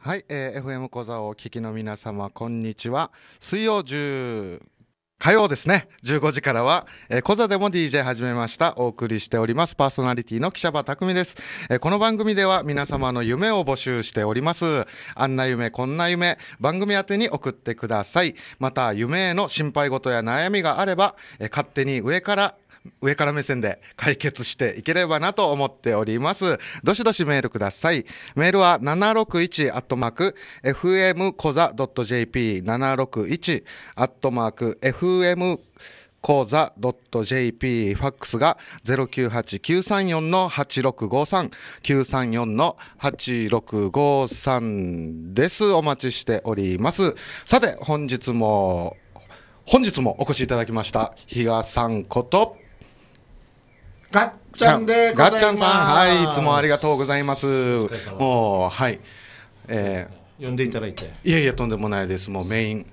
はい、えー、FM 小座をお聞きの皆様、こんにちは。水曜1火曜ですね、15時からは、えー、小座でも DJ 始めました。お送りしております。パーソナリティの記者場匠です、えー、この番組では皆様の夢を募集しております。あんな夢、こんな夢、番組宛に送ってください。また、夢への心配事や悩みがあれば、えー、勝手に上から上から目線で解決していければなと思っております。どしどしメールください。メールは761アットマーク FM コザ .jp761 アットマーク FM 講座 .jp ファックスが098-934-8653 934-8653ですお待ちしておりますさて本日も本日もお越しいただきました比嘉さんことガッチャンでガッチャンさん、はい、いつもありがとうございます。もう、はい。えー、呼んでいただいて。いやいや、とんでもないです。もうメイン。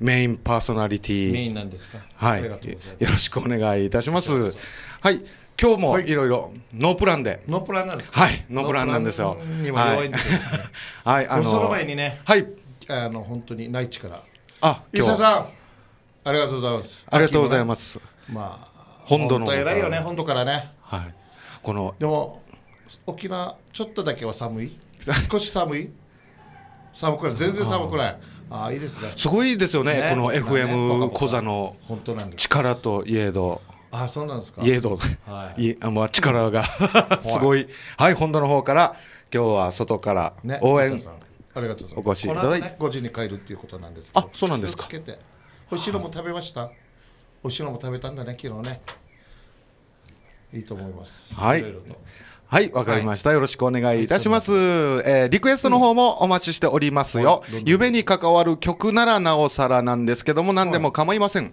メインパーソナリティ。メインなんですか。はい。よろしくお願いいたします。はい。今日もいろいろノープランで。ノープランなんですか。はい。ノープランなんですよ。はい。はい、あの。その前にね。はい。あの、本当に内地から。あ、伊佐さん。ありがとうございます。ありがとうございます。まあ。本土の偉いよね本土からねはいこのでも沖縄ちょっとだけは寒い 少し寒い寒くない全然寒くないああいいですねすごいですよね、ね、この FM 小座の本当なんです力といえどあそうなんですかいえど、はい、い あまあ力が すごいはい本土の方から今日は外から応援、ね、ありがとうございますお越しいただいて、5時に帰るっていうことなんですけどあそうなんですか星のも食べました、はいお味しのも食べたんだね昨日ねいいと思いますはいはい、わかりました、はい、よろしくお願いいたします。はい、えー、リクエストの方もお待ちしておりますよ、うん夢に関わる曲ならなおさらなんですけども、何でも構いません。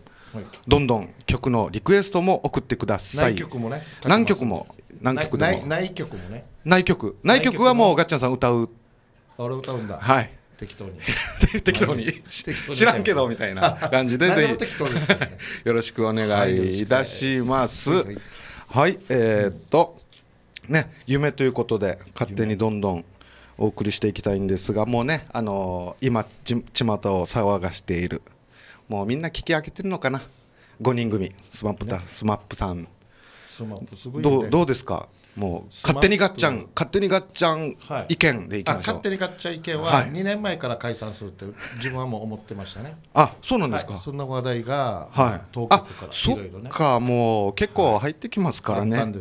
どんどん曲のリクエストも送ってください。曲もね。何曲も、何曲でも。ない曲もね。ない曲、ない曲はもうガッチャンさん歌う。俺歌うんだ。はい。適当に 適当に知らんけどみたいな 感じでぜひよろしくお願いいたします。はい、はい、えー、っとね夢ということで勝手にどんどんお送りしていきたいんですがもうねあのー、今ち巷を騒がしているもうみんな聞き上げてるのかな5人組スマップね、スマップさん。スマップすごい、どうどうですかもう勝手にがっちゃん勝手にがっちゃん意見でいきましょう、はい、勝手にがっちゃん意見は2年前から解散するって自分はもう思ってましたねあそうなんですか、はい、そんな話題が、はい、東京からそっかもう結構入ってきますからね、はい、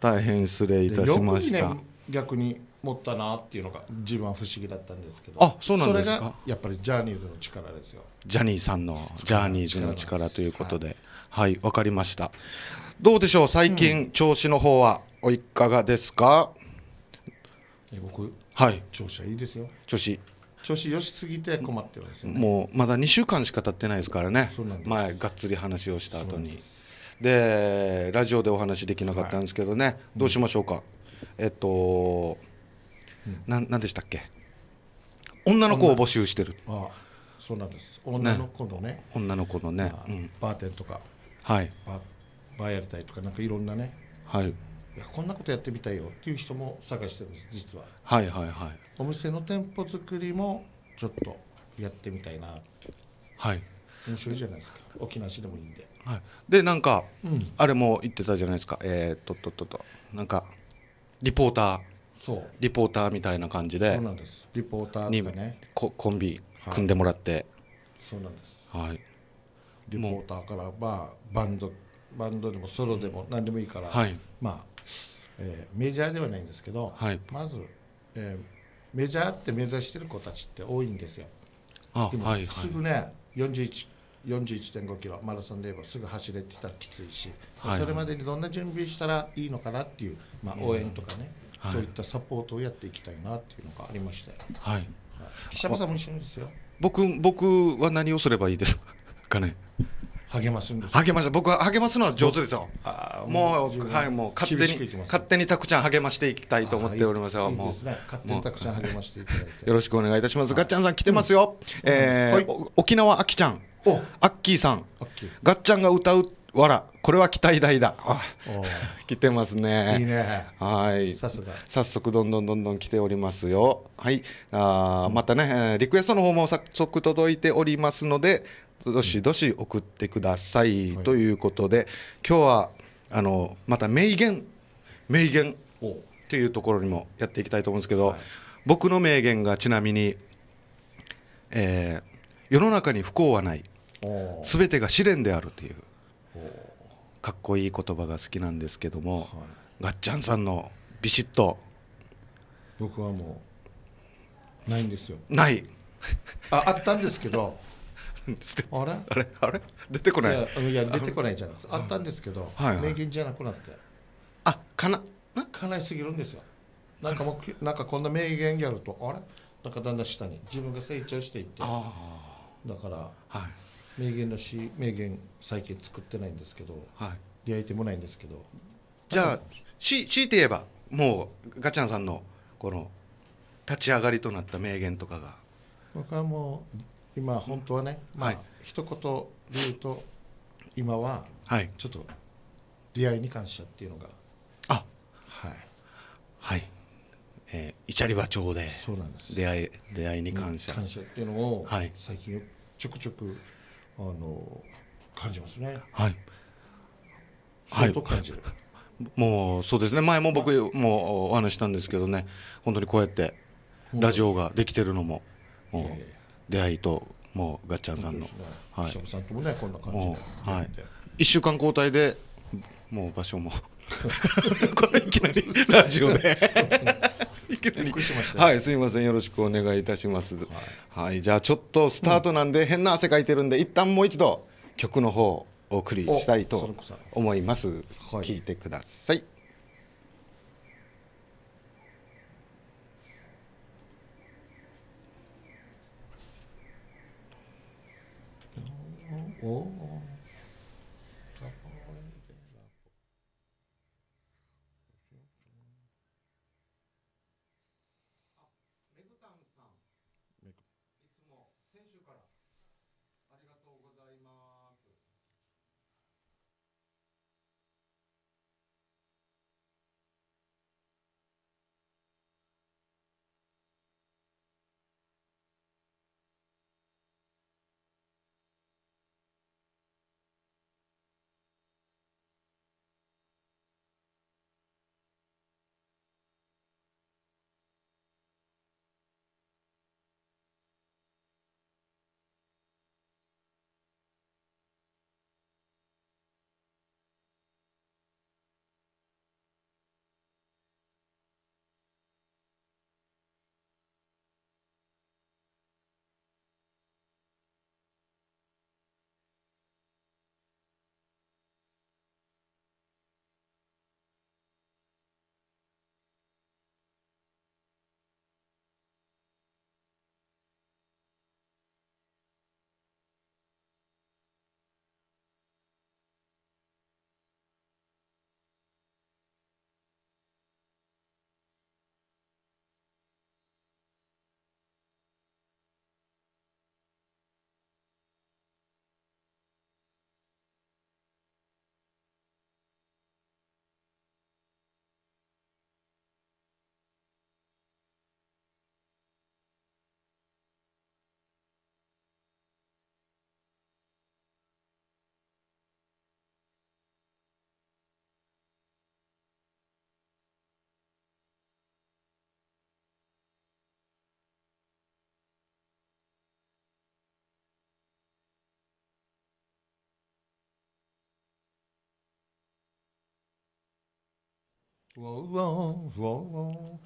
大変失礼いたしました、逆に持ったなっていうのが自分は不思議だったんですけどあそうなんですかやっぱりジャニーズの力ですよジャニーさんのジャニーズの力ということではいわ、かりましたどうでしょう最近、調子の方はおいかがですか僕はい調子はいいですよ調子調子良しすぎて困ってますよ、ね、もうまだ2週間しか経ってないですからね前がっつり話をした後にでラジオでお話できなかったんですけどね、はい、どうしましょうか、うん、えっと、ん、ななんでしたっけ女の子を募集してるああそうなんです女の子のね、ね、女の子のね、バーテンとかはいババーやりたいとかなんかいろんなね、はい、いこんなことやってみたいよっていう人も探してるんです実ははいはいはいお店の店舗作りもちょっとやってみたいなはい面白いじゃないですか沖縄市でもいいんで、はい、でなんか、うん、あれも言ってたじゃないですかえー、っとっとっととなんかリポーターそうリポーターみたいな感じでそうなんですリポーターにねココンビ組んでもらって、はい、そうなんですはいリポーターからまあバンドバンドでもソロでも何でもいいから、はい、まあ、えー、メジャーではないんですけど、はい、まず、えー、メジャーって目指してる子たちって多いんですよ。でもすぐね、はい41 41.5キロマラソンで言えばすぐ走れてたらきついし、はいそれまでにどんな準備したらいいのかなっていう、まあ、応援とかね、そういったサポートをやっていきたいなっていうのがありましてはい、はい、岸山さんも一緒ですよ僕僕は何をすればいいですかね励ますんです励ます僕は励ますのは上手ですよもうはいもう勝手に、ね、勝手にたくちゃん励ましていきたいと思っておりますよ、もう、よろしくお願いいたします、はい、ガッチャンさん来てますよ、うん、えーはい、沖縄あきちゃんアッキーさんガッチャンが歌うわらこれは期待大だ来てますねいいねはい早速どんどんどんどん来ておりますよはいあ、うん、またねリクエストの方も早速届いておりますのでどしどし送ってください、ということで今日はあのまた名言名言っていうところにもやっていきたいと思うんですけど、僕の名言がちなみに、えー、世の中に不幸はないすべてが試練であるというかっこいい言葉が好きなんですけども、がっちゃんさんのビシッと僕はもうないんですよないああったんですけど ってあれあれあれ出てこないいやいや出てこないじゃんあったんですけど、はいはい名言じゃなくなってあかなかないすぎるんですよなんかもうなんかこんな名言やるとあれなんかだんだん下に自分が成長していってあだからはい名言のし名言最近作ってないんですけどはい出会えてもないんですけどじゃあし強いて言えばもうガチャンさんのこの立ち上がりとなった名言とかが僕はもう今本当はね、まあ、一言で言うと今はちょっと出会いに感謝っていうのがあはいはいえー、イチャリバ町で出会い出会いに感謝感謝っていうのを最近ちょくちょくあの感じますねはい相当感じる、はい、もうそうですね前も僕もお話したんですけどね本当にこうやってラジオができてるのももう、えー出会いともうガッチャンさんの、ね、はい、さんともねこんな感じで、はい、1週間交代でもう場所も これいきなり ラジオで いきなりはいすみませんよろしくお願いいたします、はい、はい、じゃあちょっとスタートなんで、うん、変な汗かいてるんで一旦もう一度曲の方お送りしたいと思います、はい、聞いてください哦。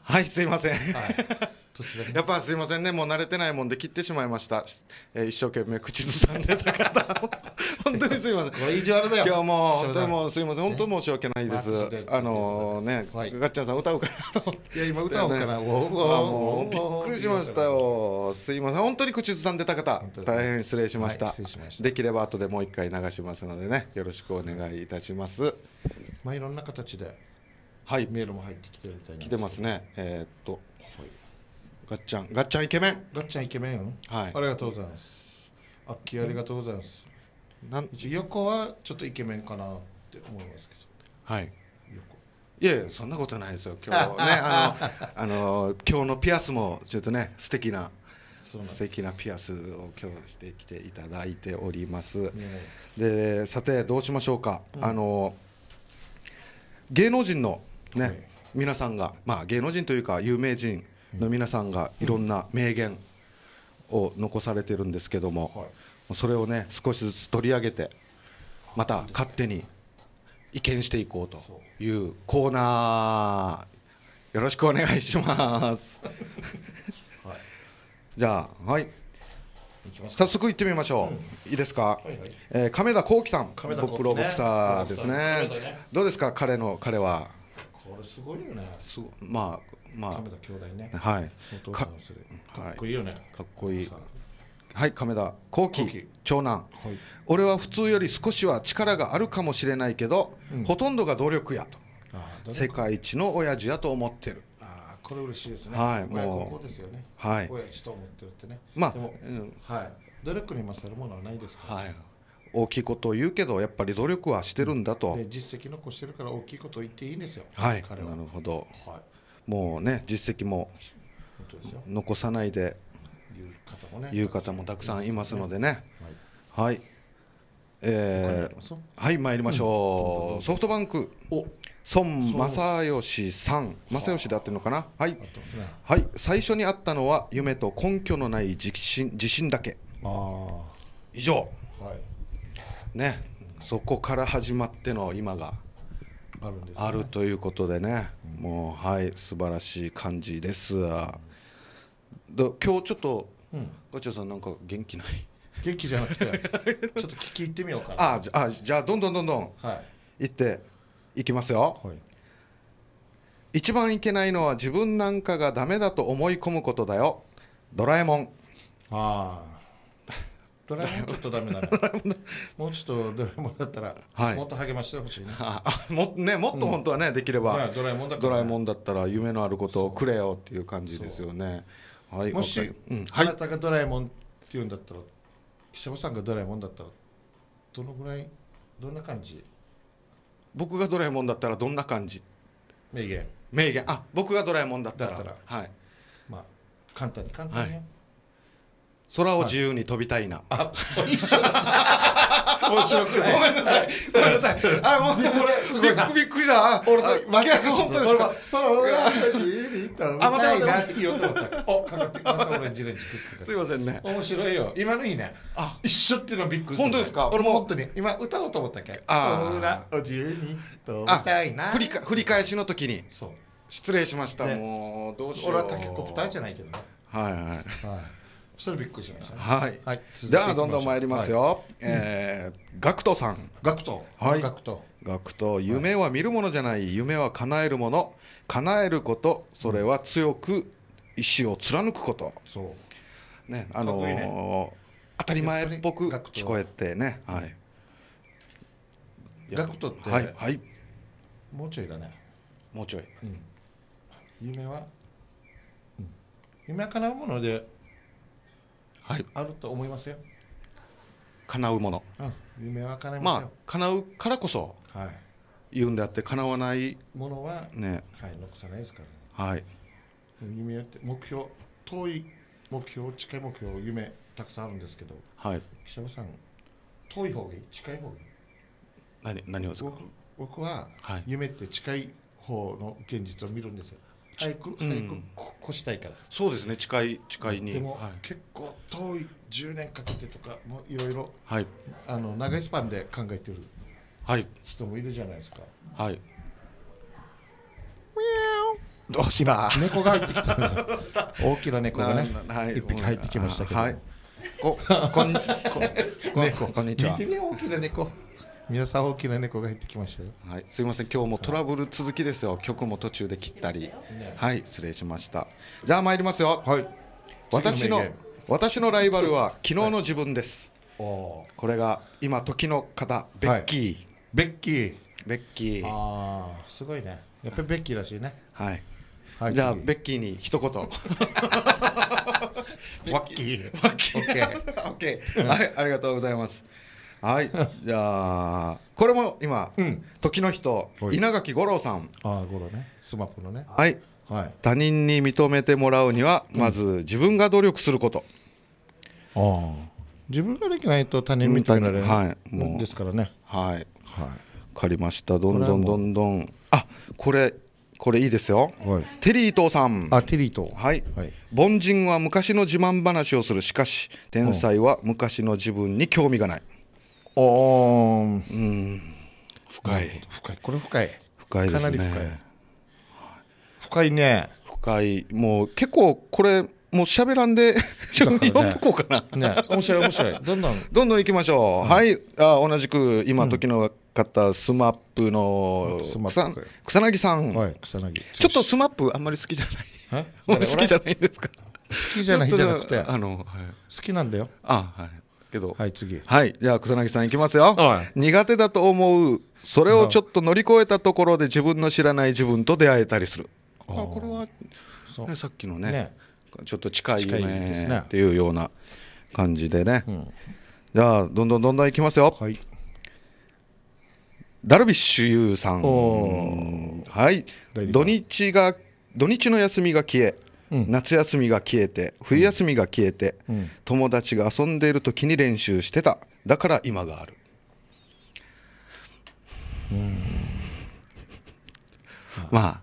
はいすいません、はい、やっぱすいませんねもう慣れてないもんで切ってしまいました、えー、一生懸命口ずさんでた方 本当にすいませんこれ意地悪だよ今日も本当もすいません、本当申し訳ないです、あのー、ね、はい、ガッチャンさん歌うかなと思っていや今歌おうかな、ね、もうびっくりしましたよすいません本当に口ずさんでた方大変失礼しましたはいしした、できれば後でもう一回流しますのでねよろしくお願いいたしますまあいろんな形ではい、メールも入ってきてるみたいな来てますねえー、っと、はい、ガッチャンガッチャンイケメンガッチャンイケメンはいありがとうございますあっきありがとうございますなん横はちょっとイケメンかなって思いますけどはいいやいやそんなことないですよ今日ねあのあの今日のピアスもちょっとね素敵な素敵なピアスを今日してきていただいております。でさてどうしましょうか、うん、あの芸能人のね、はい、皆さんが、まあ、芸能人というか有名人の皆さんがいろんな名言を残されてるんですけども、はい、それをね少しずつ取り上げてまた勝手に意見していこうというコーナーよろしくお願いします。じゃあはい早速行ってみましょう、うん、いいですか、はいはい、えー、亀田光輝さん、ね、僕プロボクサーですね、ね、どうですか彼の彼はれすごいよねすごまあまあ亀田兄弟ねはいかっこいいよね、かっこいいはい亀田後期長男、はい、俺は普通より少しは力があるかもしれないけど、うん、ほとんどが努力やと世界一の親父やと思ってるああこれ嬉しいですねはいもうですよねはい親父と思ってるってねまあ、うん、はい努力に勝るものはないですから、ね、はい大きいことを言うけどやっぱり努力はしてるんだと、うん、実績残してるから大きいこと言っていいんですよはいなるほど、はい、もうね実績も残さないで言う方も,、たくさんいますのでねはい、はいえー、はい参りましょう、うん、ソフトバンク孫正義さん正義でってるのかなはい、はい、最初にあったのは夢と根拠のない自信自信だけ以上ねそこから始まっての今があるということでね、もうはい素晴らしい感じです、今日ちょっと、ガチャさんなんか元気ない元気じゃなくて ちょっと聞き入ってみようかなああじゃあどんどんどんどん、はい、行っていきますよ、はい、一番いけないのは自分なんかがダメだと思い込むことだよドラえもんああドラえもんちょっとダメだねもうちょっとドラえもんだったら、はい、もっと励ましてほしいねあもねもっと本当はね、うん、できればドラえもんだ、ね、ドラえもんだったら夢のあることをくれよっていう感じですよね、はい、もし、うん、あなたがドラえもんっていうんだったら岸本さんがドラえもんだったらどのぐらいどんな感じ僕がドラえもんだったらどんな感じ名言名言あ僕がドラえもんだったらはいまあ簡単に簡単に、はい空を自由に飛びたいな。あ、一 緒面白くない。ごめんなさい。ごめんなさい。あ、もう、これ、すごい。びっくりし俺と、負け本当ですか。自由にたいなって言おうと思った。お、かかって、またすいませんね。面白いよ。今のいいね。あ、一緒っていうのびっくり本当ですか。俺も本当に、今歌おうと思ったっけ。あ、空を自由に飛びたいな。振りか、振り返しの時に。そう。失礼しました。もう、どうしよう。俺はタケコプターじゃないけどね。はいはい。はい。それびっくりしました、ね、はい、はい、ではどんどん参りますよ、はい、えー、ガクトさんガクトはいガクトガクト夢は見るものじゃない夢は叶えるもの叶えることそれは強く意志を貫くことそうねあのーね、当たり前っぽく聞こえてねはいガクトってはい、はい、もうちょいだねもうちょい、うん、夢は、夢は叶うものではい、あると思いますよ。叶うもの、うん、夢は叶いますよ、まあ、叶うからこそ、はい、言うんであって叶わないものは、ねはい、残さないですから、ね、はい、夢って目標遠い目標近い目標夢たくさんあるんですけど、はい、岸本さん遠い方がいい近い方がいい何何をですか僕は、はい、夢って近い方の現実を見るんですよ俳句俳句こしたいから、そうですね近い近いにでも、はい、結構遠い10年かけてとかもいろいろはいあの長いスパンで考えてるはい人もいるじゃないですかはいどうした猫が入ってきた 大きな猫がね一、はい、匹入ってきましたけど、はい、ここんここんにちは見てみよう大きな猫さん大きな猫が入ってきましたよ。はい、すみません、今日もトラブル続きですよ。曲も途中で切ったり。はい、失礼しました。じゃあ参りますよ。はい。私の私のライバルは昨日の自分です。はい、これが今時の方ベッキー、はい、ベッキー。ベッキー。ああ、すごいね。やっぱりベッキーらしいね。はい。はい、じゃあベッキーに一言。ワッキー。ワッキー。オッケー。オッケー。はい、ありがとうございます。はいじゃあこれも今、うん、時の人稲垣吾郎さんああ五郎ねスマップのねはい、はい、他人に認めてもらうにはまず自分が努力すること、うん、ああ自分ができないと他人認められない、はい、もうですからねはいはい借りましたどんどんどんどんあこれこれいいですよ、はい、テリー伊藤さんあテリー伊藤、はい、はい、凡人は昔の自慢話をするしかし天才は昔の自分に興味がない、おお、うん深い深いこれ深い深いですねかなり深い深いね深いもう結構これもう喋らんで、ちょっと読んどこうかな。ね、面白い面白い。どんどん。どんどん行きましょう。うん、はい。あ同じく、今時の方、スマップの草薙さん。はい、草薙。ちょっとスマップあんまり好きじゃない。俺 好きじゃないんですか。好きじゃないじゃなくて、あの、はい、好きなんだよ。あ、はい。けどはい次はいじゃあ草薙さんいきますよ、はい、苦手だと思うそれをちょっと乗り越えたところで自分の知らない自分と出会えたりするあこれは、ね、さっきのね、ね、ちょっと近い夢、ね、っていうような感じでね、うん、じゃあどんどんどんどんいきますよ、はい、ダルビッシュ有さんはい土日が土日の休みが消え夏休みが消えて冬休みが消えて、友達が遊んでいる時に練習してただから今があるまあ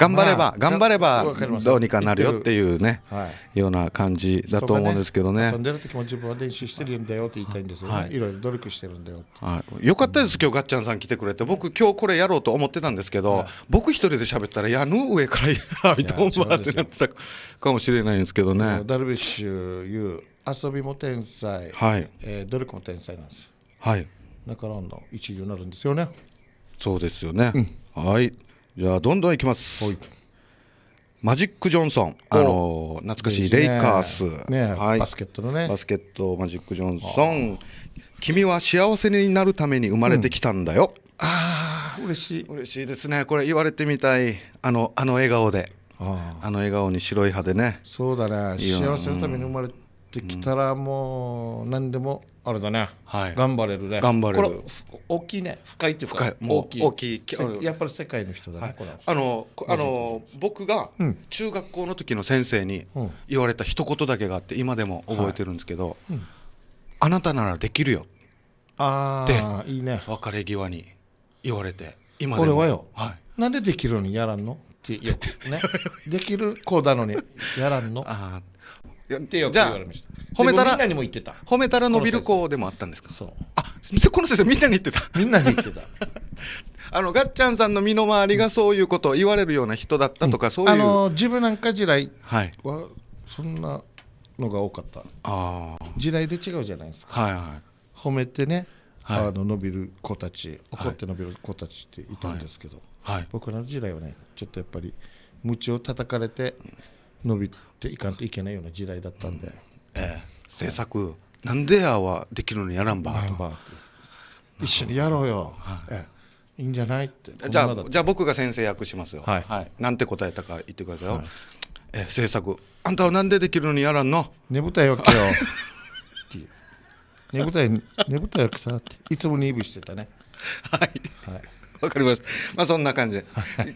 頑張れば、頑張ればどうにかなるよっていうね、はい、ような感じだと思うんですけどね。ね遊んでる時も自分は練習してるんだよって言いたいんですよね、はい、いろいろ努力してるんだよはい、よかったです、今日ガッチャンさん来てくれて、僕、今日これやろうと思ってたんですけど、はい、僕一人で喋ったら、やぬ上からや、みたいなってなってたかもしれないんですけどね。ダルビッシュいう遊びも天才、はいえー、努力も天才なんですはいだからの一流になるんですよねそうですよね、うん、はいじゃあどんどんいきます、はい、マジック・ジョンソン、あの懐かしいレイカース、ねね、はい、バスケットのねバスケットマジック・ジョンソン君は幸せになるために生まれてきたんだよ、うん、ああ嬉しい嬉しいですねこれ言われてみたいあのあの笑顔であの笑顔に白い歯でねそうだね幸せのために生まれってきたらもう何でもあれだね、はい、頑張れるね頑張れる大きいね深いっていうか大きい大きいやっぱり世界の人だね、はい、これあのあの僕が中学校の時の先生に言われた一言だけがあって今でも覚えてるんですけど、はいうん、あなたならできるよっていい、ね、別れ際に言われて今でも俺はよ、はい、なんでできるのにやらんのってよくねできる子なのにやらんのああってよ言われました褒めたらみんなにも言ってた褒めたら伸びる子でもあったんですかそうあこの先生みんなに言ってたみんなに言ってた あのガッチャンさんの身の回りがそういうことを言われるような人だったとか、うん、そういうあの自分なんか時代はそんなのが多かった、ああ。時代で違うじゃないですか、はいはい、褒めてね、はい、あの伸びる子たち怒って伸びる子たちっていたんですけど、はい、僕の時代はねちょっとやっぱり鞭を叩かれて、うん伸びていかんといけないような時代だったんで、うん、ええ制作なんでやはできるのやらんば一緒にやろうよ、はい、ええ、いいんじゃないってじゃあじゃあ僕が先生役しますよ、はいはい、なんて答えたか言ってくださいよ、はい、え制作あんたはなんでできるのにやらんのねぶたよけよねぶたねぶたよくさっていつもニーブしてたねはい、はいわかりました。まあそんな感じで。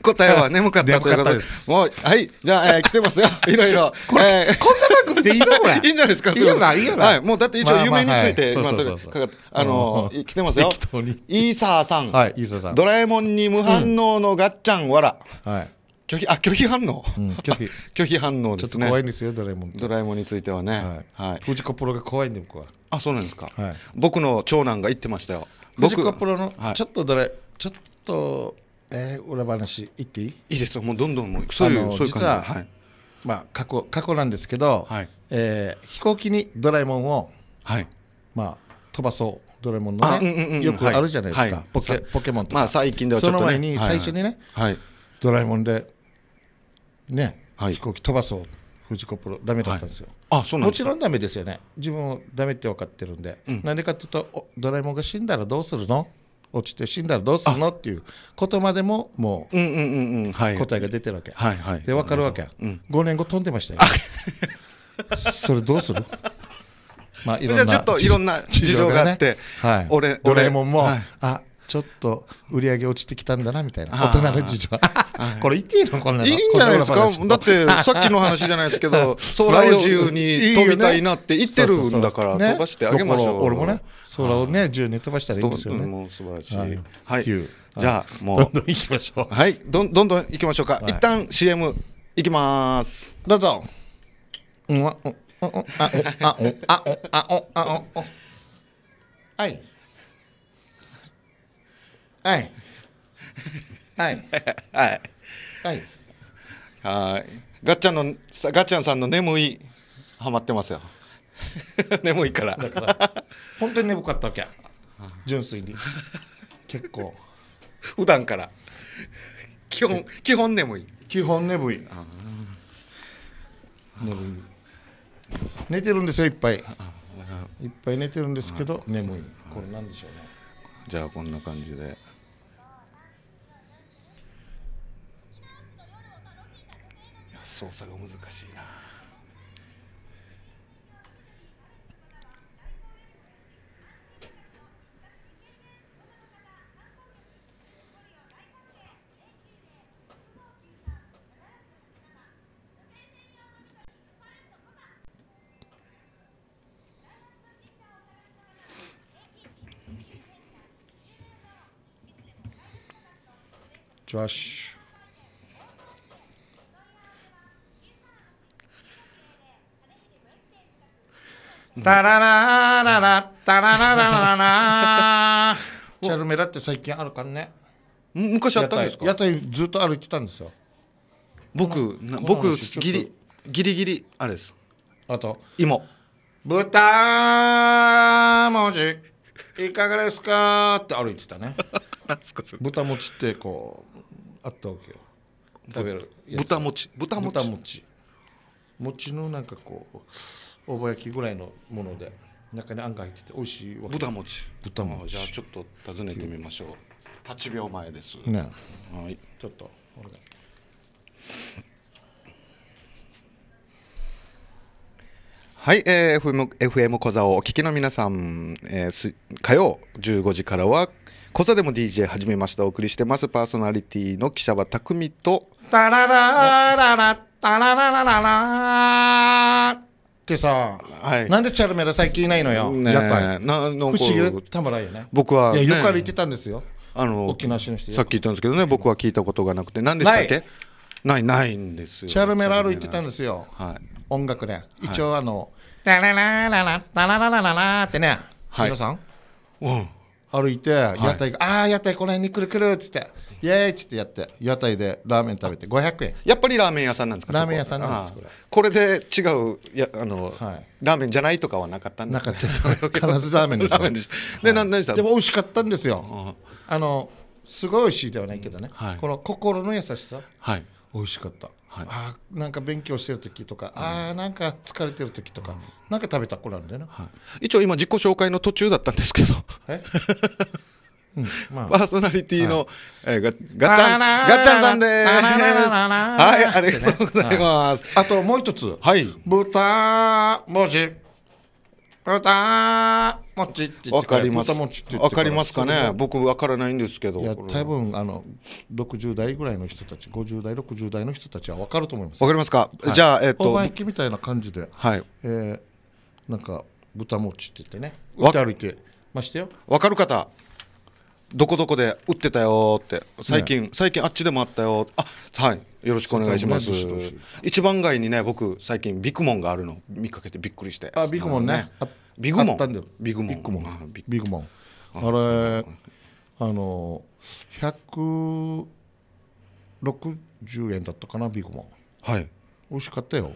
答えは眠かったということでもう、はい。じゃあ、えー、来てますよ。いろいろ。こえー、こんな番組でいいのこれ。いいんじゃないですか。いいよな、いいよな。はい。もうだって一応夢について、あの、来てますよ。イーサーさん。はい、イーサーさん。ドラえもんに無反応のガッチャンわら。はい。拒否あ拒否反応、拒否 拒否反応ですね。怖いんですよドラえもん。ドラえもんについてはね。はい。藤子プロが怖いんで僕は。あそうなんですか。はい。僕の長男が言ってましたよ。藤子プロのちょっとドラちょっとと、えー、裏話言っていいいいですもうどんどんもうそういうそういう感じは、はい、まあ、過去過去なんですけど、はい、えー、飛行機にドラえもんを、はいまあ、飛ばそうドラえもんのね、うんうんうん、よくあるじゃないですか、はい、ポケポケモンとか、まあ、最近では、ね、その前に最初にね、はい、ドラえもんで、ね飛行機飛ばそう藤子プロダメだったんですよ、あそうなんもちろんダメですよね自分もダメって分かってるんで、うん、なんでかっていうとドラえもんが死んだらどうするの落ちて死んだらどうするのっていうことまでももう答えが出てるわけ、はいはい、で分かるわけ、うん、5年後飛んでましたよそれどうする まあいろんなちょっといろんな事情があって、はい、俺ドラえもんも、あちょっと売り上げ落ちてきたんだなみたいな大人の事情これ言っていいのこんなのいいんじゃないですかだってさっきの話じゃないですけど 空を自由に飛びたいなって言ってるんだから飛ばしてあげましょう俺もね空をね自由に飛ばしたらいいんですよねもう素晴らしいはいじゃあもうどんどん行きましょうはいどんどんどん行きましょうか一旦 CM いきますどうぞうんあおあおあおあおあおあおはいはいはい。はい。はい。はい。ガッチャンの、ガッチャンさんの眠い、はまってますよ。眠いから。から、本当に眠かったわけ。純粋に。結構。普段から。基本、基本眠い。基本眠い。眠い。寝てるんですよ、いっぱい。いっぱい寝てるんですけど、眠い。これなんでしょうね。じゃあ、こんな感じで。操作が難しいなジョシュタララララタラララララチャルメラって最近あるからね昔あったんですか屋台ずっと歩いてたんですよ僕僕ギリギリギリあれですあと芋豚文字いかがですかって歩いてたね 豚餅ってこうあったわけよ食べる豚餅豚餅餅のなんかこう大葉焼きぐらいのもので中にあんが入ってて美味しいわけ豚餅豚餅じゃあちょっと訪ねてみましょう8秒前ですねはいちょっとお願いはい、えー、FM, FM 小座をお聞きの皆さん、えー、火曜15時からは「小座でも DJ 始めました」お送りしてますパーソナリティの記者は匠と「タラララララタラララララ」ってさ、はい、なんでチャルメラ最近いないのよ、ね、なの不思議たまらよね僕は、ね、よく歩いてたんですよあの沖縄市の人さっき言ったんですけどね僕は聞いたことがなくて何でしたっけないないんですよチャルメラ歩いてたんですよ、はい、音楽ね一応あの「ララララララララララ」ってね皆さん、うん歩いて、屋台が、はい、ああ、屋台この辺に来る来るっつって、イエーイっつってやって、屋台でラーメン食べて500円。やっぱりラーメン屋さんなんですかラーメン屋さんなんです、これ。これで違うやあの、はい、ラーメンじゃないとかはなかったんですなかった必ずラーメンでした でで、はい、でしたでも美味しかったんですよ、うん、あのすごい美味しいではないけどね、うんはい、この心の優しさ、はい、美味しかった、はい、あなんか勉強してる時とか、うん、あなんか疲れてる時とか、うん、なんか食べた子なんだよな、はい、一応今自己紹介の途中だったんですけど まあ、パーソナリティの、えー、ガガッチャンガッチャンさんですはいありがとうございます、あともう一つはい豚文字豚もちって言ってかります。わかりますかね。僕わからないんですけど。いや多分あの六十代ぐらいの人たち、五十代六十代の人たちはわかると思います。わかりますか。はい、じゃあえっと。大きみたいな感じで。はい。えー、なんか豚餅って言ってね。わかるましてよ。わかる方。どこどこで売ってたよって最近、ね、最近あっちでもあったよあはいよろしくお願いします。一番街にね、僕最近ビッグモンがあるの見かけてびっくりして。あ、ビッグモンね。ビッグモン。ビッグモン。ビッグモン。ビッグモン。あれ、あの百六十円だったかなビッグモン。はい。美味しかったよ。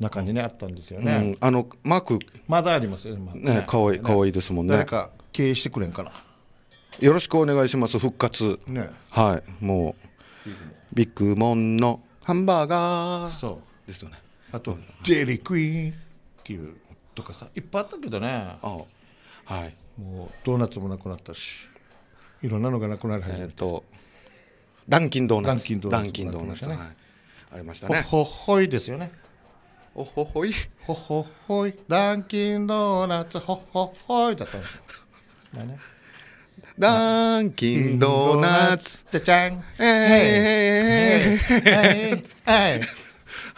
中にねあったんですよね。あのマーク。まだありますよね。ね、可愛い可愛いですもんね。誰か経営してくれんかな。よろしくお願いします復活、ね、はいもうビッグモンのハンバーガーそうですよねあと、うん、デリクイーンっていうとかさいっぱいあったけどねあはいもうドーナツもなくなったしいろんなのがなくなるはずた、えー、ダンキンドーナツダンキンドーナツ、ねはい、ありましたねほほいですよねおほほいほほほいダンキンドーナツほほほいだったんですよ、ねダンキンドーナツ。じゃじゃん。えー、えー、えー、えー、えー、えー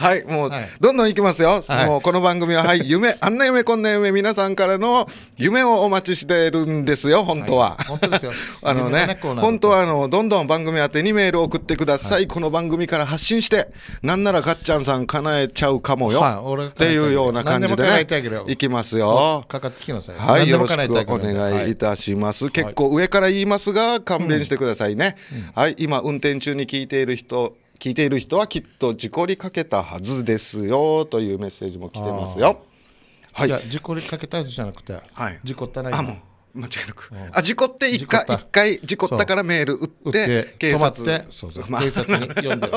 はい、もう、どんどんいきますよ。もう、この番組は、はい、夢、あんな夢、こんな夢、皆さんからの夢をお待ちしてるんですよ、本当は。本当ですよ。あのね、本当は、あの、どんどん番組宛てにメールを送ってください。この番組から発信して、なんならかっちゃんさん叶えちゃうかもよ。っていうような感じでね、いきますよ。かかってきなさい。はい、よろしくお願いいたします。結構上から言いますが、勘弁してくださいね。はい、今、運転中に聞いている人、聞いている人はきっと事故りかけたはずですよというメッセージも来てますよ。はい、いや事故りかけたはずじゃなくて、はい、事故ったらいい間違いなく、あ事故って一回一回事故ったからメール打って警察そうそう、まあ、警察に呼んで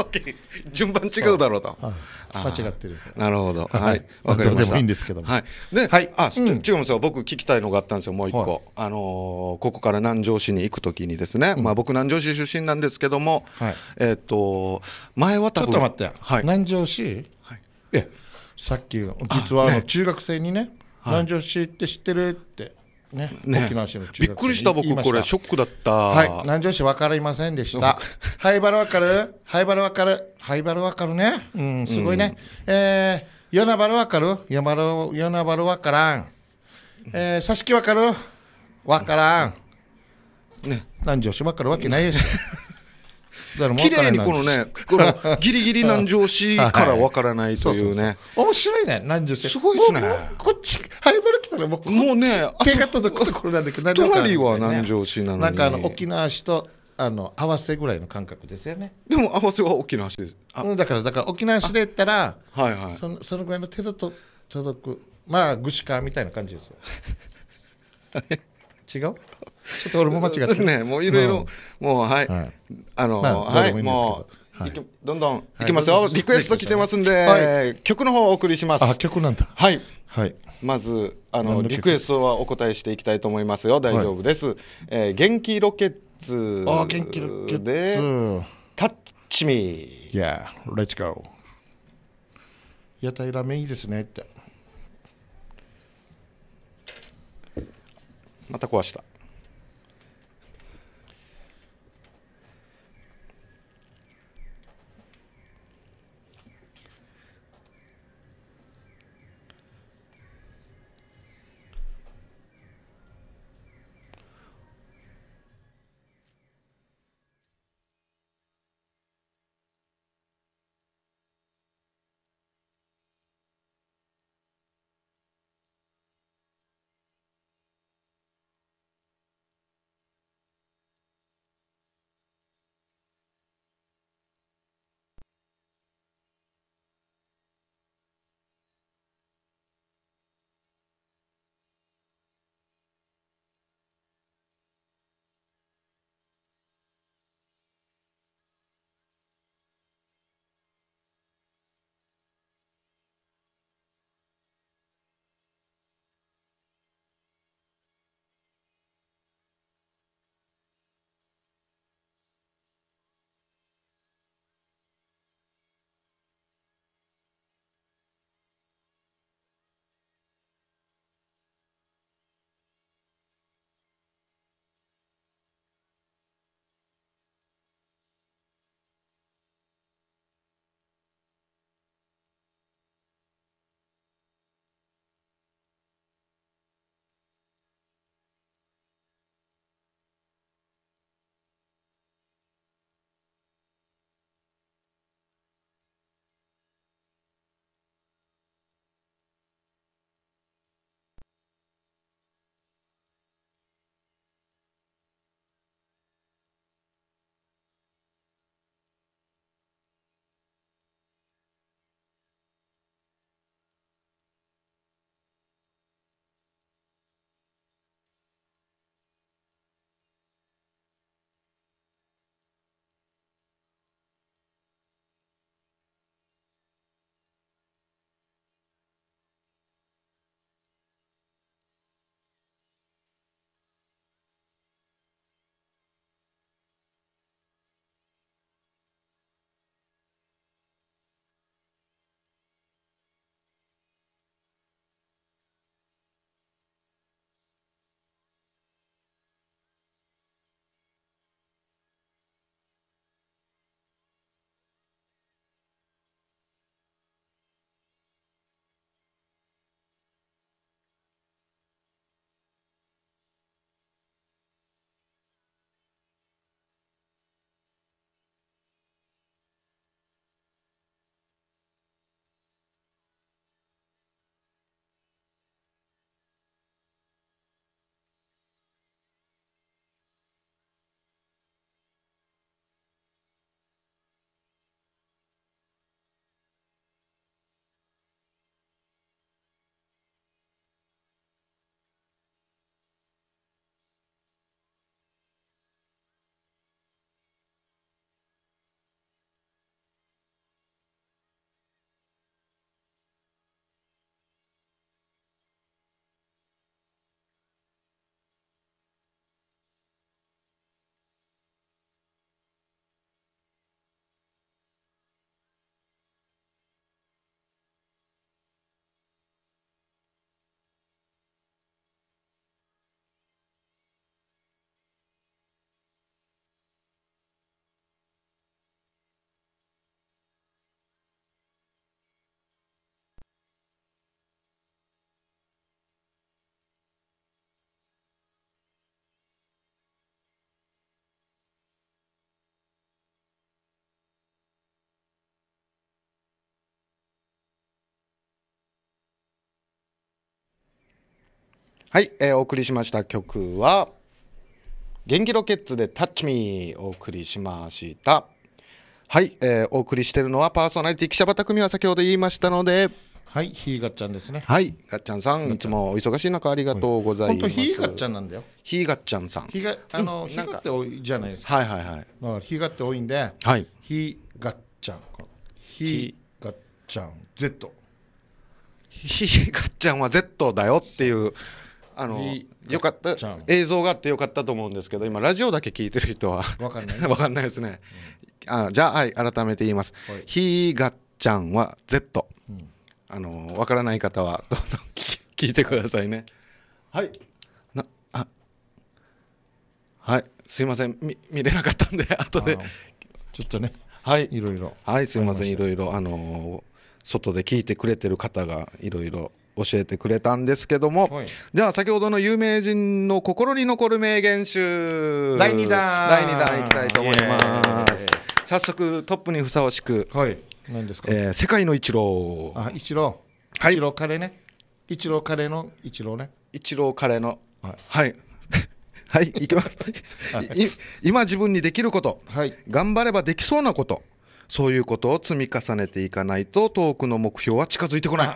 順番違うだろうと、はい、間違ってるなるほどはいわ、かりましたでもいいんですけどもはいで、はい、あ、うん、違うんですよ僕聞きたいのがあったんですよもう一個、はい、あのー、ここから南城市に行くときにですね、うん、まあ僕南城市出身なんですけども、はい、えっ、ー、と前は多分ちょっと待って、はい、南城市、はい、いやさっき実はあの中学生にね、は南城市って知ってるってね、ね沖縄市の中学びっくりした僕これショックだったはい南城市分かりませんでしたハイバル分かるハイバ分かるハイバ分かるねうんすごいね、うん、えー、ヨナバル分かるヨナバル分からんえー、さしき分かる分からん、ね南城市分かるわけないでしょ、う ん綺麗にこのね、このギリギリ南城市からわからないというね。面白いね、南城市。すごいですね。こっち、灰原来たらもうもうね手が届くところなんだけど隣は南城市なのなんかあの沖縄市とあの合わせぐらいの感覚ですよねでも合わせは沖縄市ですだからだから沖縄市で言ったら、はいはい、そのそのぐらいの手だと届くまあ具志かみたいな感じですよ違うちょっと俺も間違ってねもういろいろもうはい、はい、あの、まあ、はいもはい、どんどんいきますよ、はい、リクエスト来てますんで、はい、曲の方お送りします。曲なんだ。はい。はい。まず、あの、リクエストはお答えしていきたいと思いますよ。大丈夫です。はい、えー、元気ロケッツ。あ、元気ロケッツ。タッチミー。Yeah, let's go. 屋台ラーメンいいですねって。また壊した。はい、えー、お送りしました曲は「元気ロケッツ」で「タッチミー」お送りしましたはい、えー、お送りしてるのはパーソナリティ記者畑組は先ほど言いましたのではいひーがっちゃんですねはいがっちゃんさんいつもお忙しい中ありがとうございます、うん、ひーがっちゃんなんだよひーがっちゃんさんひがあの、うん、ひがって多いじゃないですかはいはいはいまあ、ひひがって多いんではいひがっちゃんひがっちゃん Z ひがっちゃんは Z だよっていうあのよかった映像があってよかったと思うんですけど今ラジオだけ聞いてる人は分 かんない分 かんないですね、うん、あじゃあ、はい、改めて言います「ひーがっちゃん」は Z、うん、あの分からない方はどんどん 聞いてくださいねはいなあはいすいません見見れなかったんで後でちょっとねはいいろいろはいすいませんいろいろあのー、外で聞いてくれてる方がいろいろ教えてくれたんですけども、はい、じゃあ先ほどの有名人の心に残る名言集第2弾第2弾いきたいと思います早速トップにふさわしく、はい、何ですか、えー、世界の一郎あ一郎、はい、一郎カレーね一郎カレーの一郎ね一郎カレーのはい、はい はい、いきます い、今自分にできること、はい、頑張ればできそうなこと、そういうことを積み重ねていかないと遠くの目標は近づいてこない。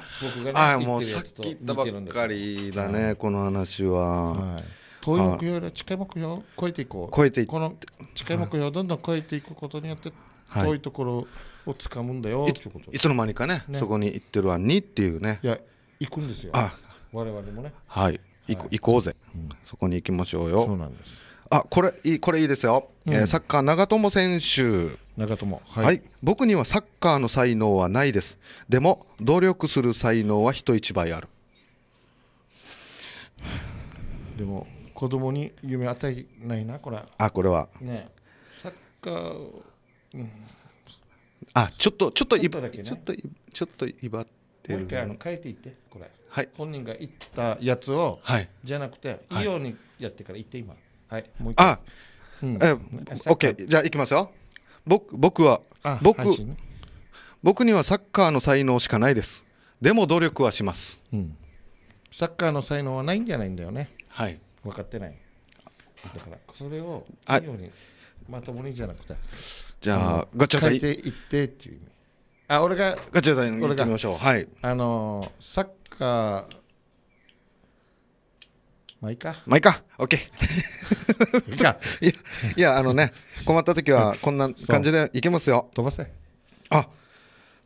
あ、ね、もうさっき言ったばっかりだね、この話は。はい遠い目標より近い目標を超えていこう超えていこの近い目標をどんどん超えていくことによって遠いところをつかむんだよ、はい、いつの間にかね、ね、そこに行ってるわにっていうねいや行くんですよあ我々もねはい、はい、行こうぜ、うん、そこに行きましょうよそうなんですあこれいいこれいいですよ、うん、えー、サッカー長友選手長友、はい、はい、僕にはサッカーの才能はないですでも努力する才能は人一倍あるでも子供に夢与えないなこれあこれは、ね、サッカー、うん、あちょっとちょっといば、ね、ちょっとちょっと威張ってもう一回あの変えていってこれはい本人が言ったやつを、はい、じゃなくて、い、いいようにやってから言って今はい、もう一回。あ、うん、え、OK。じゃあ、いきますよ。僕僕は、僕、ね、僕にはサッカーの才能しかないです。でも努力はします、うん、サッカーの才能はないんじゃないんだよね。はい。分かってない。だから、それを、はいまともにじゃなくて。じゃあ、ガチャさん。いってっていう意味。あ、俺が、ガチャさん、俺がってみましょう。はい。あのー、サッカー、まあいいか。まあいいか。オッケー。いや、いやあのね、困った時はこんな感じでいけますよ。飛ばせ。あ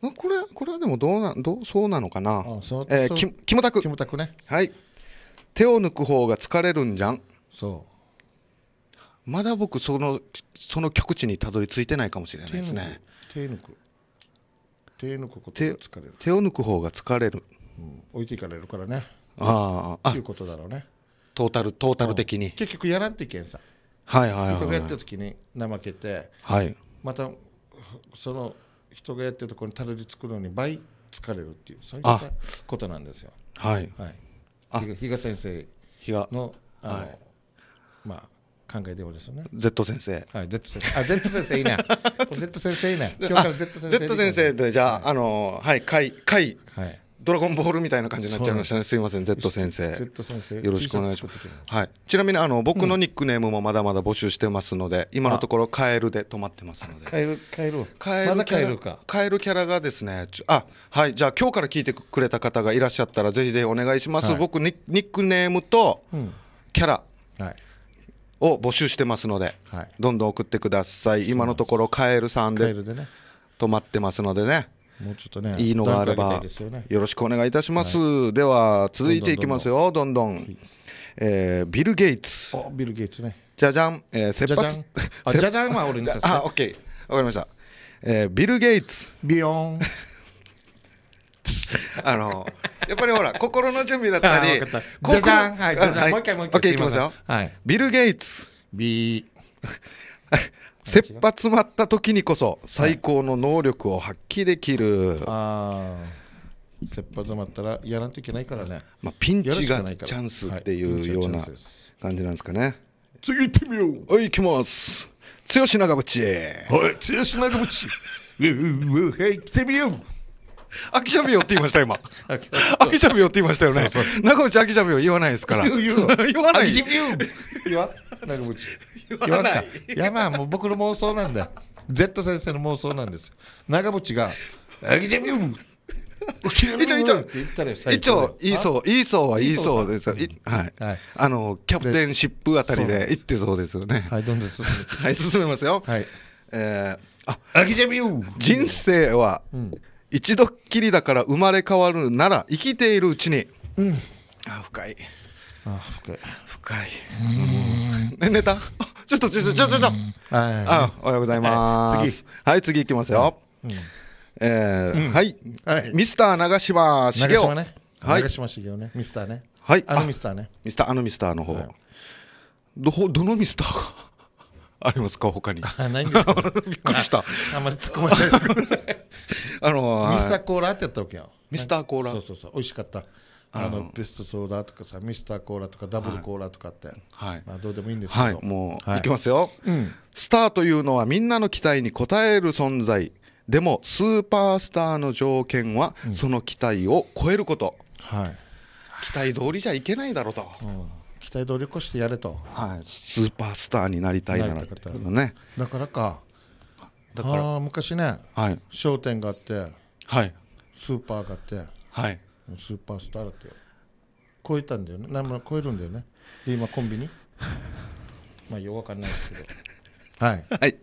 これ、これはでもどうな、ん、どう、そうなのかな。あそうえー、き、キムタク。キムタクね。はい。手を抜く方が疲れるんじゃん。そう。まだ僕そのその極地にたどり着いてないかもしれないですね。手抜く手抜くこと疲れる手を抜く方が疲れる、うん、置いていかれるからねああということだろうねトータルトータル的に、うん、結局やらんといけんさはいはい、はい、人がやってる時に怠けて、はい、またその人がやってるところにたどり着くのに倍疲れるっていうそういったことなんですよはい、はい、比嘉先生のあの、はい、まあ考えでおですよね。Z 先生。はい、Z 先生。あ、Z 先生いいね。Z 先生いいね。今日から Z 先生。Z 先生でじゃあ、はい、あのはい、会会はい。ドラゴンボールみたいな感じになっちゃいましたね。すいません、Z 先生。Z 先生。よろしくお願いします。はい。ちなみにあの僕のニックネームもまだまだ募集してますので、今のところカエルで止まってますので。カエルカエル。カエルカエルキャラがですね、あ、はい。じゃあ今日から聞いてくれた方がいらっしゃったらぜひぜひお願いします。僕ニックネームとキャラ。はい。を募集してますので、どんどん送ってください。今のところカエルさんで止まってますのでね。もうちょっとねいいのがあればよろしくお願いいたします、はい、では続いていきますよどんどんどえー、ビル・ゲイツビル・ゲイツねじゃじゃん、えー、切羽じゃじゃじゃんは俺にさせてあオッケーわかりました、えー、ビル・ゲイツビヨン あのやっぱりほら心の準備だったりじゃじゃんはいはい、もう一回もう一回、OK、いきますよ、はい、ビル・ゲイツビー 切羽詰まった時にこそ最高の能力を発揮できる、ああ切羽詰まったらやらないといけないからね、まあ、ピンチがチャンスっていうような感じなんですかね、次行ってみようはい行きます剛長渕はい剛長渕は行ってみよう秋しゃべよって言いました、今。秋しゃべよって言いましたよね。そ中渕秋しゃべよ言わないですから。言わない。言わ中渕。言わない。いや、まあ、もう僕の妄想なんだ。よ。Z 先生の妄想なんですよ。長渕が、秋しゃべよ一応一応一応いいそういいそうはいいそうですはい。あのキャプテンシップあたりで行ってそうですよね。はいどんどん進め。はい進めますよ。はい。えー、あ、秋キジャビよ人生は、うん、一度っきりだから生まれ変わるなら生きているうちに、うん、あ深いああ深い深いねネタ ちょっとちょっとちょっとちょっとああおはようございます、はい、次はい次いきますよ、うん、えーうん、はい、はい、ミスター長嶋茂雄、ね、はい長嶋茂雄ねミスターねはいあのミスターねミスターあのミスターの方、はい、どどのミスターがありますか他にあないんですか びっくりしたあんまり突っ込まない あのー、ミスターコーラってやったわけやミスターコーラそうそうそう美味しかったあのベストソーダとかさミスターコーラとかダブルコーラとかって、はい、まあ、どうでもいいんですけど、はい、もう、はい、いきますよ、うん、スターというのはみんなの期待に応える存在でもスーパースターの条件はその期待を超えること、うん、はい、期待通りじゃいけないだろうと。うん期待努力越してやれと、はい、スーパースターになりたいならねだからかだからあ昔ね、はい、商店があって、はい、スーパーがあって、はい、スーパースターだって超えたんだよねも超えるんだよねで今コンビニ まあよくわかんないですけどはい、はい、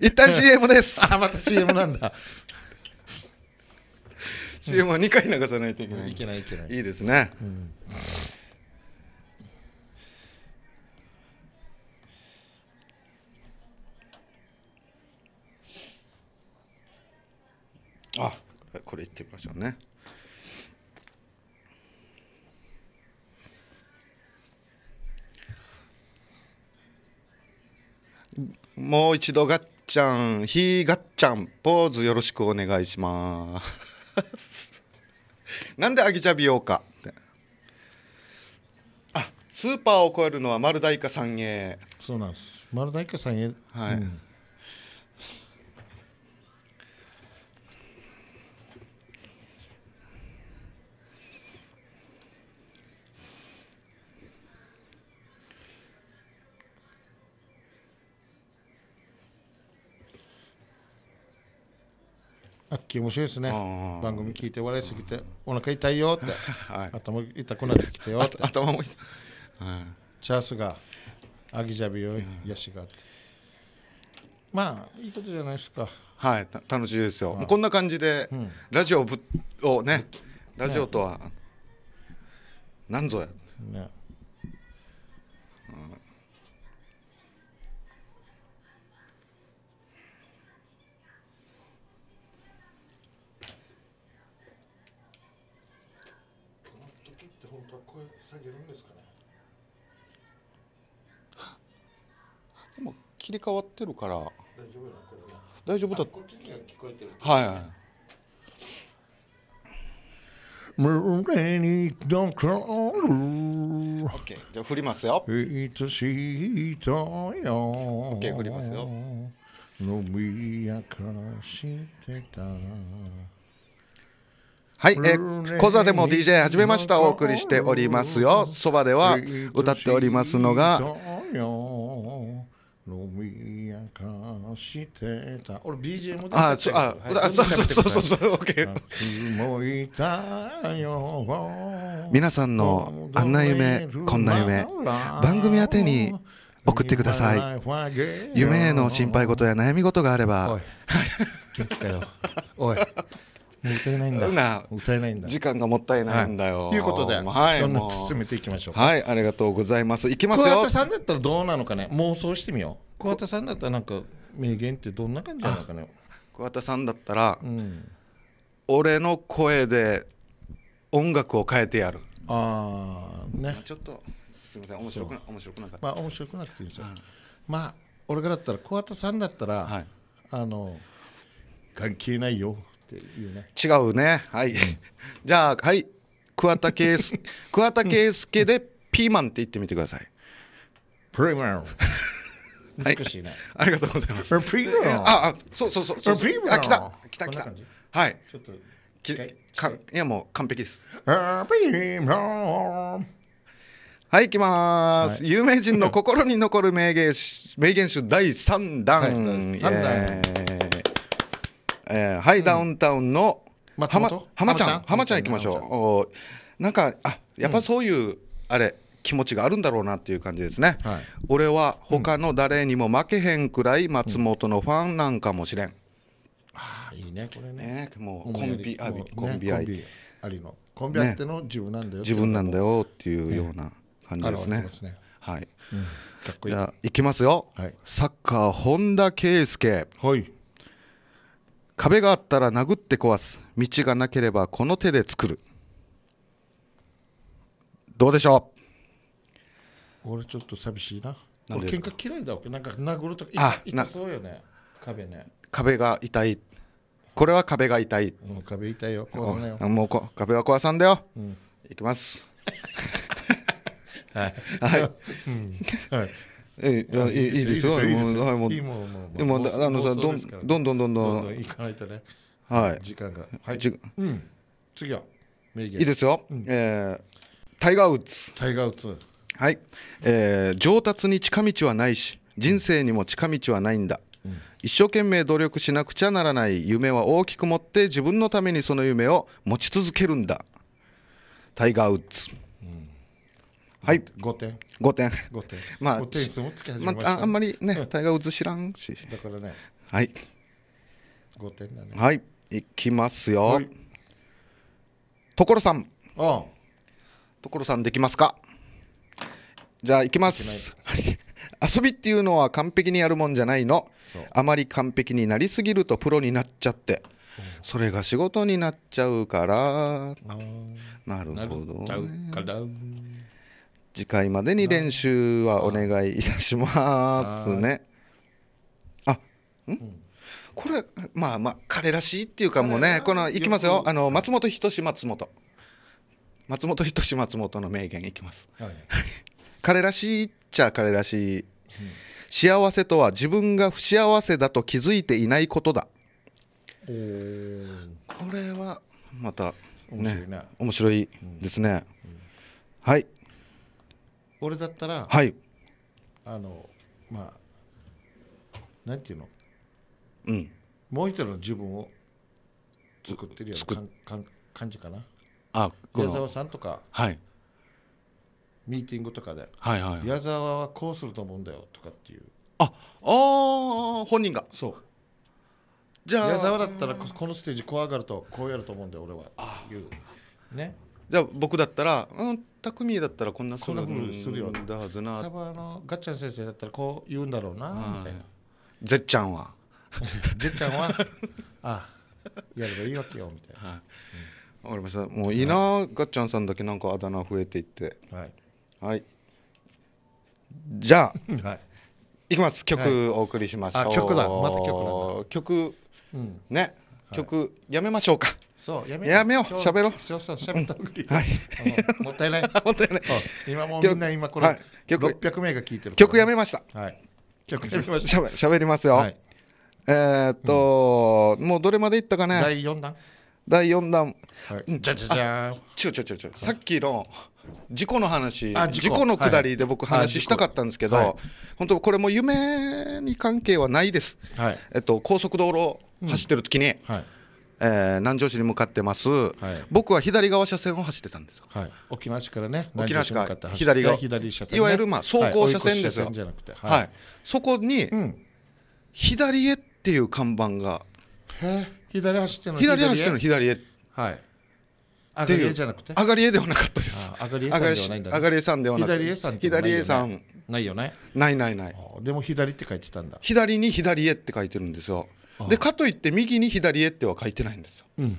一旦 CM です あまた CM なんだ CM は2回流さないといけない、いけないいけないいいですね、うんあこれいってみましょうねもう一度ガッチャンひーガッチャンポーズよろしくお願いします なんでアギチャ美容かあスーパーを超えるのは丸大化三へそうなんです丸大化三へはい、うん近面白いですね、番組聞いて笑いすぎてお腹痛いよって、はい、頭痛くなってきてよって頭も痛い、チャンスがアギジャビよヤシがってまあいいことじゃないですかはい楽しいですよ、まあ、こんな感じで、うん、ラジオぶをねラジオとは何ぞや、ね切り替わってるから大丈夫だこっちには聞こえてるはい OK じゃあ振りますよ OK 振りますよ飲み明かしてたはい、えー、小座でも DJ 始めましたお送りしておりますよそばでは歌っておりますのが飲み明かしてた俺 BGM ああ、そう、そうそうそうそうそう、皆さんのあんな夢、こんな夢、番組宛てに送ってください。夢への心配事や悩み事があれば。元気かよ。おい。歌えないんだ。な歌えないんだ。時間がもったいないんだよ。と、はい、いうことで、はい、どんどん進めていきましょうはい、ありがとうございます。いきますよ。桑田さんだったらどうなのかね。妄想してみよう。桑田さんだったらなんか名言ってどんな感じなのかね。桑田さんだったら、うん、俺の声で音楽を変えてやる。ああね。ちょっとすみません面白くな面白くなかった。まあ面白くなくていいですよ。うん、まあ俺がだったら桑田さんだったら、はい、あの。関係ないよっていうね違うねはい、うん、じゃあはい桑田佳祐 桑田佳祐でピーマンって言ってみてくださいプリマン難しいね、はい、ありがとうございますプリマンああそうそうそうそうそうあ来た来た来たはいちょっとかいやもう完璧ですピーマンはい行きます、はい、有名人の心に残る名言名言集第3弾、はい、3弾、えー、はい、ダウンタウンの浜浜ちゃん浜ちゃん行きましょうなんかあやっぱそういう、あれ気持ちがあるんだろうなっていう感じですね、はい、俺は他の誰にも負けへんくらい松本のファンなんかもしれん、うん、ああいいねこれね、ね、もうコンビあり、コンビ愛ありのコンビ愛っての自分なんだよ、ね、自分なんだよっていうような感じですねはい、うん、かっこいいじゃあいきますよ、はい、サッカー本田圭佑はい壁があったら殴って壊す道がなければこの手で作るどうでしょう俺ちょっと寂しいななんで喧嘩嫌いだわけなんか殴るとかあ痛そうよね壁ね壁が痛いこれは壁が痛いもう壁痛いよもう壁は壊さんだよ、うん、いきます はい、はい、うんはいえいやいいいいですよ。はいもはいもう。でもあのさどんどんどんどんどん行かないとね。はい。時間がはい。うん。次は名言。いいですよ。えタイガーウッズ。タイガーウッズ。はい。え上達に近道はないし、人生にも近道はないんだ。一生懸命努力しなくちゃならない夢は大きく持って自分のためにその夢を持ち続けるんだタイガー・ウッズはい5点五点点まあ点数もつ始めました、まあ、あんまりねタイガー・ウッズ知らんしだからねはい点だねはいいきますよ、所さんああ所さんできますかじゃあいきます遊びっていうのは完璧にやるもんじゃないのあまり完璧になりすぎるとプロになっちゃってそれが仕事になっちゃうからなるほど、ね、なっちゃうから次回までに練習はお願いいたしますね。あ、うん、これまあまあ彼らしいっていうかもうねこのいきますよあの松本人志松本松本人志松本の名言いきます。はい、彼らしいっちゃ彼らしい、うん、幸せとは自分が不幸せだと気づいていないことだ。これはまたね面白いですね。うんうん、はい。俺だったら、はい、あのまあなんていうの、うん、もう一人の自分を作ってるようなかん感じかなあ矢沢さんとか、はい、ミーティングとかで、はいはい、矢沢はこうすると思うんだよとかっていうああ本人がそうじゃあ矢沢だったらこのステージ怖がるとこうやると思うんだよ俺はあいうねじゃあ僕だったらうん全く見だったらこんなするするよだはずな多分あのガッチャン先生だったらこう言うんだろうなみたいなぜっちゃんはぜっ ちゃんはあやればいいわけよみたいな、はいうん、分かりましたもういいな、はい、ガッチャンさんだけなんかあだ名増えていってはい、はい、じゃあ、はいいきます曲お送りしましょう、はい、曲だまた曲なんだ曲、うん、ね、はい、曲やめましょうかそうやめやめよう喋ろうそうそうべった方がいい、はい、もったいない もったいない今もうみんな今これ、は600名が聴いてる、曲やめましたはい曲やめましたしゃべりますよ、えっと、もうどれまでいったかね第4弾第4弾、じゃじゃじゃんちょちょちょちょさっきの事故の話事故の下りで僕話したかったんですけど、はい、本当これも夢に関係はないです、はい、えっと、高速道路走ってる時に、うんはいえー、南城市に向かってます、はい、僕は左側車線を走ってたんですよ、はい、沖縄市からね沖縄市から左側左車線、ね、いわゆるまあ走行車線ですよ、はい、はい、そこに、うん、左へっていう看板が左走っての左走っての左へはい上がりじゃなくて上がりではなかったです上がり絵さんではなく左へさん左さんないよねないないないでも左って書いてたんだ左に左へって書いてるんですよでかといって右に左へっては書いてないんですよ、うん、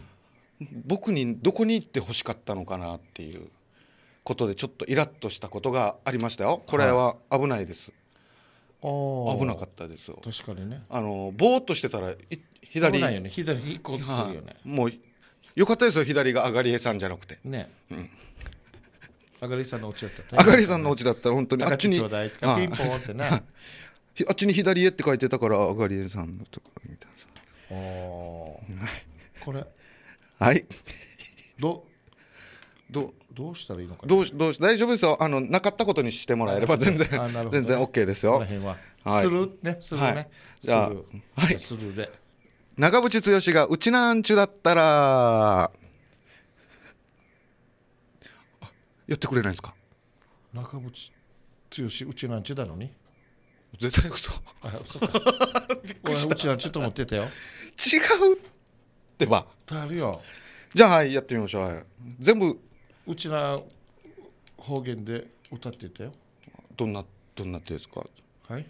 僕にどこに行ってほしかったのかなっていうことでちょっとイラッとしたことがありましたよこれは危ないです、はい、危なかったですよ確かにねあのぼーっとしてたら左よね左行こうとするよね、もうよかったですよ左が上がりえさんじゃなくてね、うん上がりさんのお家だった上がりさんのお家だったら本当にあっちにちょうだいピンポンってね あっちに左へって書いてたからガリエさんのところにいたんですああこれはいどどどうしたらいいのか、どうしどうし大丈夫ですよあのなかったことにしてもらえれば全然全然 OK ですよはい、するねするね、はい、はいするで長渕剛がうちなんちゅだったらやってくれないですか中渕剛うちなんちゅだのに絶対嘘 俺うちはちょっと持ってたよ違うってばあるよじゃあはいやってみましょう、はい、全部うちの方言で歌ってたよどんなどんな手ですかはい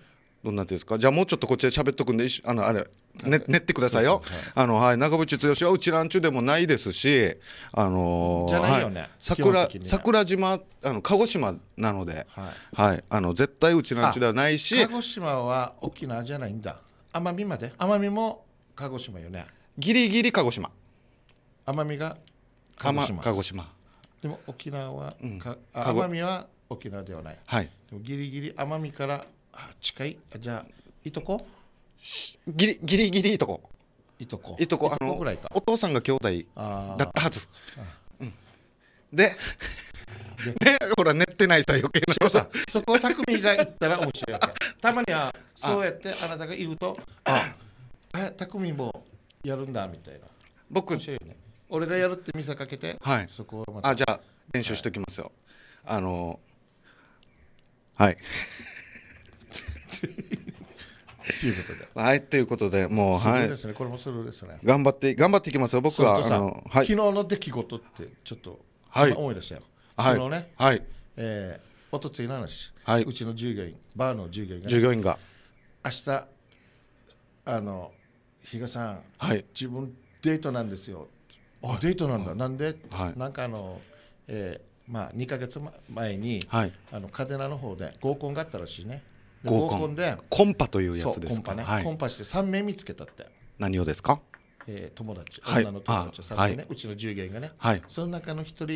なんてんですかじゃあもうちょっとこっちで喋っとくんであのあれ、ね、練ってくださいよ、はい、あのはい、長渕剛はうちらんちゅでもないですし、あのーねはい、桜桜島あの鹿児島なので、はい、はい、あの絶対うちらんちゅではないし鹿児島は沖縄じゃないんだ奄美まで奄美も鹿児島よねギリギリ鹿児島奄美が鹿児島鹿児島でも沖縄は、うん、奄美は沖縄ではない、はい、でもギリギリ奄美からあ近いじゃあいとこギリギリギリいとこいとこいとこあのお父さんが兄弟だったはず、うん、ででほら寝てないさ余計なそこさそこを匠が言ったら面白い たまにはそうやってあなたが言うとああ匠もやるんだみたいな僕、ね、俺がやるって見せかけて、はい、そこをまたあじゃあ練習しておきますよ、はい、あのはいということで。はい、ということで、もう、はい。ですね、これもするですね。頑張って、頑張っていきますよ、僕は。あの、はい、昨日の出来事って、ちょっと、はい、思い出したよ。はい。昨日ね、はい。えー、おとついの話、はい、うちの従業員、バーの従業員が、従業員が。明日、あの、比嘉さん、はい、自分デートなんですよ。あ、デートなんだ、なんで、はい、なんかあの、えー、まあ、2か月前に、はい、あのカデナの方で合コンがあったらしいね合コンでコンパというやつですかコンパね、はい、コンパして3名見つけたって何をですか、えー、友達女の友達3名ね、はい、うちの従業員がね、はい、その中の1人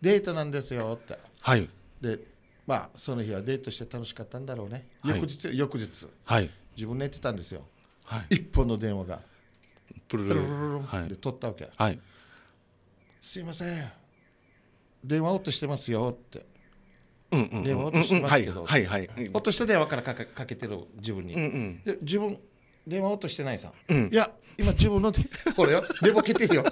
デートなんですよってはいでまあその日はデートして楽しかったんだろうね翌日、翌日、はい、自分寝てたんですよ、はい、一本の電話がプルルルルで取ったわけ、はい、すいません電話落としてますよって電話落としてますけど、はいはい、落とした電話からかかけてる自分に、うんうん、で自分電話落としてないさ、うん、いや今自分の これよ寝ぼけてるよ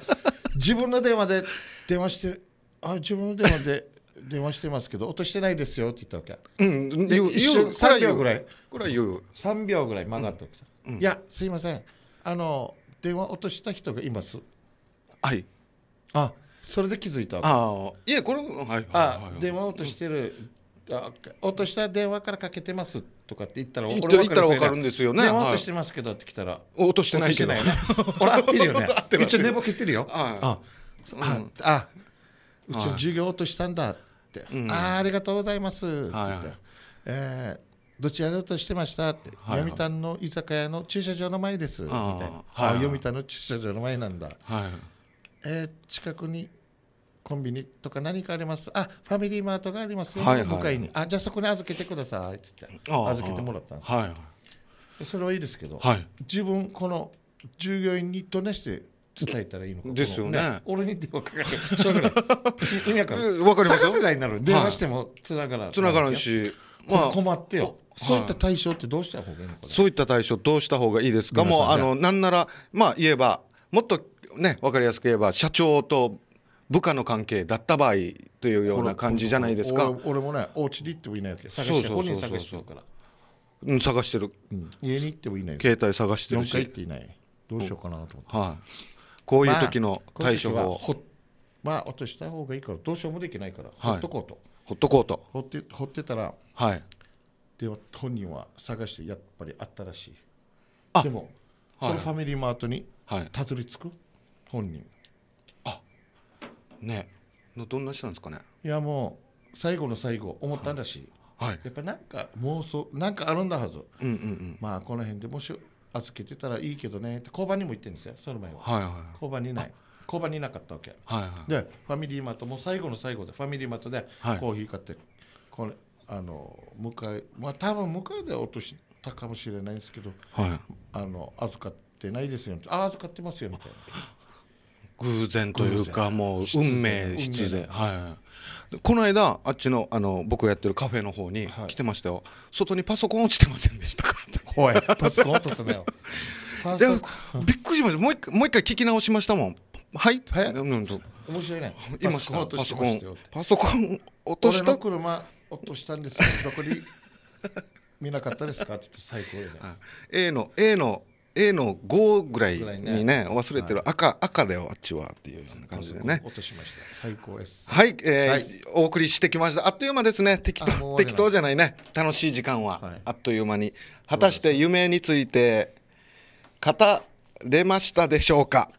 自分の電話で電話してあ自分の電話で電話してますけど落としてないですよって言ったわけ、うん、う、一瞬3秒ぐらいこれは言う3秒ぐらい曲がっておくさ、うん、いやすいませんあの電話落とした人がいますはいあそれで気づいたあいやこれはいあ電話落としてる、あ落とした電話からかけてますとかって言ったら俺言ったら分かるんですよね電話落としてますけどって来たら、落としてないけどね俺合ってるよね 一応寝ぼけてるよああ,、あうちの授業落としたんだって、あありがとうございますって言って、えーどちらで落としてましたって、読谷の居酒屋の駐車場の前ですみたいな、読谷の駐車場の前なんだ、えー、近くにコンビニとか何かありますあファミリーマートがありますよ、ね、はいはい、にあじゃあそこに預けてくださいっつって預けてもらったんです、はいはい、それはいいですけど、はい、自分この従業員にとねして伝えたらいいのかですよね、ね、俺に電話かかてしょうがい 意味わかります探せないなる電話してもつながらつながらんし、まあ、困ってよそういった対象ってどうした方がいいのか、そういった対象どうした方がいいですか、ね、もうあのなんならまあ言えばもっとね分かりやすく言えば社長と部下の関係だった場合というような感じじゃないですか俺もねお家に行ってもいないわけ探して人探してるからうん探してる、うん、家に行ってもいない携帯探してるし4回いないどうしようかなと思って、はい、こういう時の対処法、まあ、まあ落とした方がいいからどうしようもできないから、はい、ほっとこうとほっとこうとほってほってたらはいで本人は探してやっぱりあったらしいでも、はい、このファミリーマートにたどり着く、はい、本人ねのどんな人なんですかねいやもう最後の最後思ったんだし、はい、やっぱなんか妄想なんかあるんだはず、うんうんうん、まあこの辺でもし預けてたらいいけどねって交番にも行ってるんですよその前は、はいはい、交番にない交番になかったわけ、はいはい、でファミリーマートも最後の最後でファミリーマートでコーヒー買って、はい、これあの向かいまあ多分向かいで落としたかもしれないんですけど、はい、あの預かってないですよああ預かってますよみたいな。偶然というかもう運命必然はいこの間あっちのあの僕がやってるカフェの方に来てましたよ、はい、外にパソコン落ちてませんでしたか おいパソコン落とすなよびっくりしましたもう一回もう一回聞き直しましたもんはい、はい、面白いね今パソコン落としたパソコン落とした車落としたんですけどどこに 見なかったですかって言って最高よね A の A の A の5ぐらいにね忘れてる赤赤だよあっちはっていうような感じでね落としました最高ですはい、えーお送りしてきましたあっという間ですね適当適当じゃないね楽しい時間はあっという間に果たして夢について語れましたでしょうか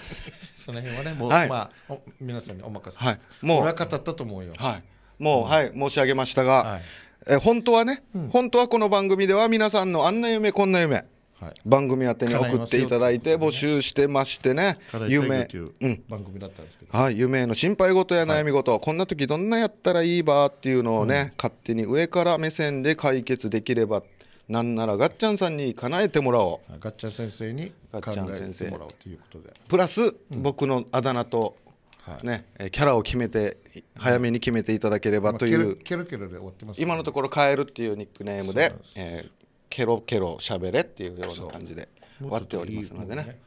その辺はねもう、まあ皆さんにお任せはいもう俺は語ったと思うよはいもう、はい申し上げましたが、え本当はね、本当はこの番組では皆さんのあんな夢こんな夢はい、番組宛てに送っていただいて募集してましてね夢うん番組だったんですけど、はい、夢の心配事や悩み事、はい、こんな時どんなやったらいいばっていうのをね、うん、勝手に上から目線で解決できればなんならガッチャンさんに叶えてもらおうガッチャン先生に考えてもらおうということでプラス、うん、僕のあだ名とね、キャラを決めて早めに決めていただければという、今のところ「カエル」っていうニックネームでで、えケロケロべれっていうような感じで割っておりますのでね。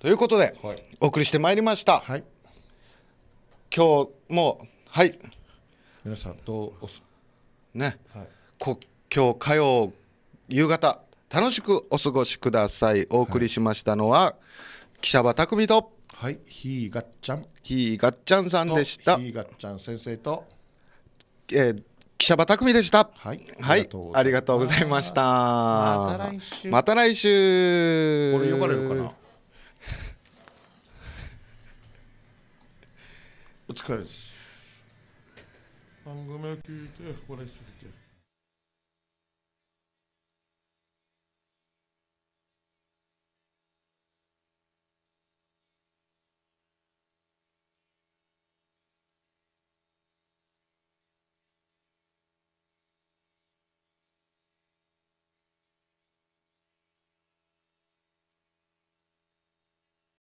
ということで、お送りしてまいりました。はい、今日もはい皆さんどうね、はい、国境火曜夕方楽しくお過ごしください。お送りしましたのは、はい、記者は匠と。はい、ひーがっちゃん。ひーがっちゃんさんでした。ひーがっちゃん先生と。えー記者場匠でした。はい、はい、ありがとうございました。また来週。また来週。呼ばれるかな。お疲れです。番組を聞いて、これすぎて。